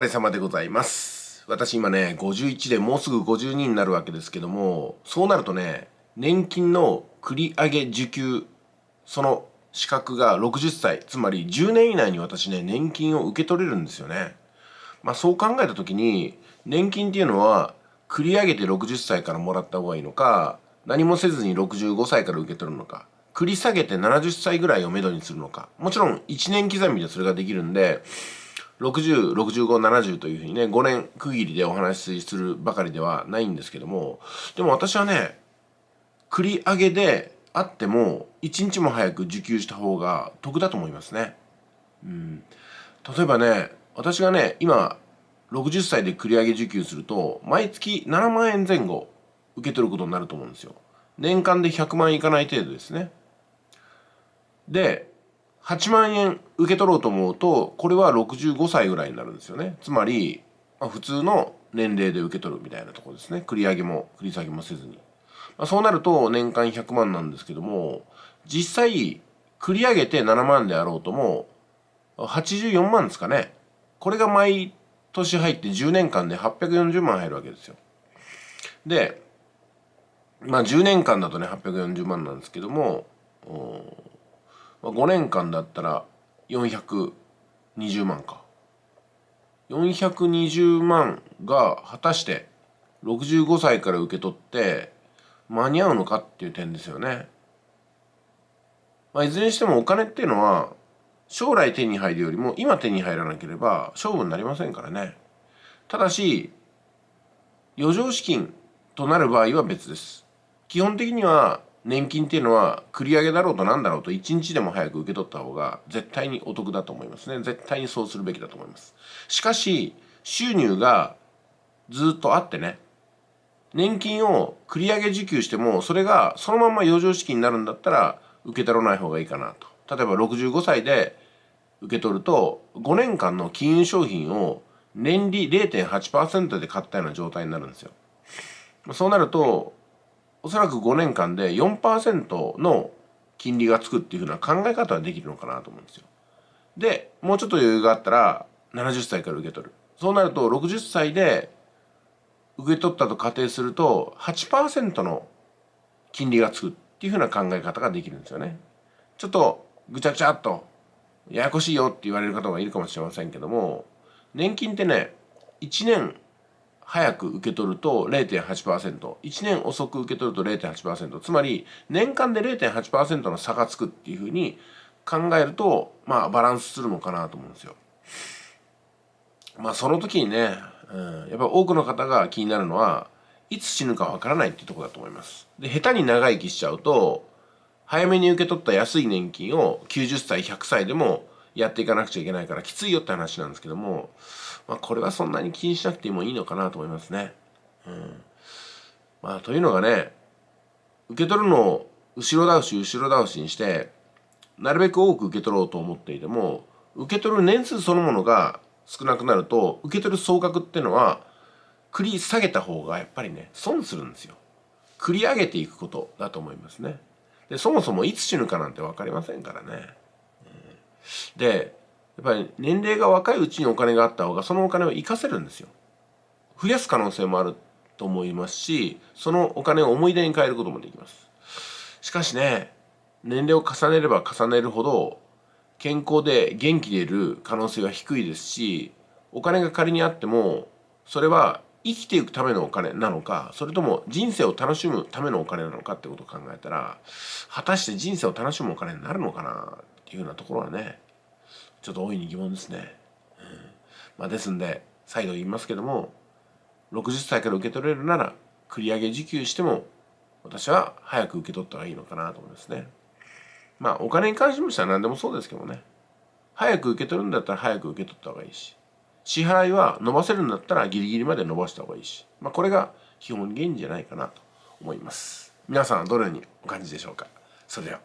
お疲れ様でございます。私今ね、51でもうすぐ52になるわけですけども、そうなるとね、年金の繰り上げ受給、その資格が60歳、つまり10年以内に私ね、年金を受け取れるんですよね。まあそう考えた時に、年金っていうのは、繰り上げて60歳からもらった方がいいのか、何もせずに65歳から受け取るのか、繰り下げて70歳ぐらいをめどにするのか、もちろん1年刻みでそれができるんで、60、65、70というふうにね、5年区切りでお話しするばかりではないんですけども、でも私はね、繰り上げであっても、一日も早く受給した方が得だと思いますね。うん。例えばね、私がね、今、60歳で繰り上げ受給すると、毎月7万円前後受け取ることになると思うんですよ。年間で100万いかない程度ですね。で、8万円受け取ろうと思うとこれは65歳ぐらいになるんですよねつまり、まあ、普通の年齢で受け取るみたいなとこですね繰り上げも繰り下げもせずに、まあ、そうなると年間100万なんですけども実際繰り上げて7万であろうとも84万ですかねこれが毎年入って10年間で840万入るわけですよでまあ10年間だとね840万なんですけどもまあ、5年間だったら420万か420万が果たして65歳から受け取って間に合うのかっていう点ですよね、まあ、いずれにしてもお金っていうのは将来手に入るよりも今手に入らなければ勝負になりませんからねただし余剰資金となる場合は別です基本的には年金っていうのは繰り上げだろうと何だろうと一日でも早く受け取った方が絶対にお得だと思いますね絶対にそうするべきだと思いますしかし収入がずっとあってね年金を繰り上げ受給してもそれがそのまま余剰資金になるんだったら受け取らない方がいいかなと例えば65歳で受け取ると5年間の金融商品を年利0.8%で買ったような状態になるんですよそうなるとおそらく5年間で4%の金利がつくっていうふうな考え方はできるのかなと思うんですよ。でもうちょっと余裕があったら70歳から受け取るそうなると60歳で受け取ったと仮定すると8%の金利がつくっていうふうな考え方ができるんですよね。ちょっとぐちゃぐちゃっとややこしいよって言われる方がいるかもしれませんけども年金ってね1年早く受け取ると0.8%、1年遅く受け取ると0.8%、つまり年間で0.8%の差がつくっていうふうに考えると、まあバランスするのかなと思うんですよ。まあその時にね、うん、やっぱ多くの方が気になるのは、いつ死ぬかわからないっていうとこだと思います。で、下手に長生きしちゃうと、早めに受け取った安い年金を90歳、100歳でもやっていかなくちゃいけないからきついよって話なんですけども、まあ、これはそんなに気にしなくてもいいのかなと思いますね。うん。まあ、というのがね、受け取るのを後ろ倒し、後ろ倒しにして、なるべく多く受け取ろうと思っていても、受け取る年数そのものが少なくなると、受け取る総額っていうのは、繰り下げた方がやっぱりね、損するんですよ。繰り上げていくことだと思いますね。で、そもそもいつ死ぬかなんて分かりませんからね。うん、で、っぱり年齢が若いうちにお金があった方がそのお金を生かせるんですよ増やす可能性もあると思いますしそのお金を思い出に変えることもできますしかしね年齢を重ねれば重ねるほど健康で元気でいる可能性は低いですしお金が仮にあってもそれは生きていくためのお金なのかそれとも人生を楽しむためのお金なのかってことを考えたら果たして人生を楽しむお金になるのかなっていうようなところはねちょっと大いに疑問ですね。うん、まあ、ですんで再度言いますけども60歳から受け取れるなら繰り上げ受給しても私は早く受け取った方がいいのかなと思いますね。まあお金に関しましては何でもそうですけどね。早く受け取るんだったら早く受け取った方がいいし支払いは伸ばせるんだったらギリギリまで伸ばした方がいいし、まあ、これが基本原因じゃないかなと思います。皆さんはどのようにお感じでしょうかそれでは。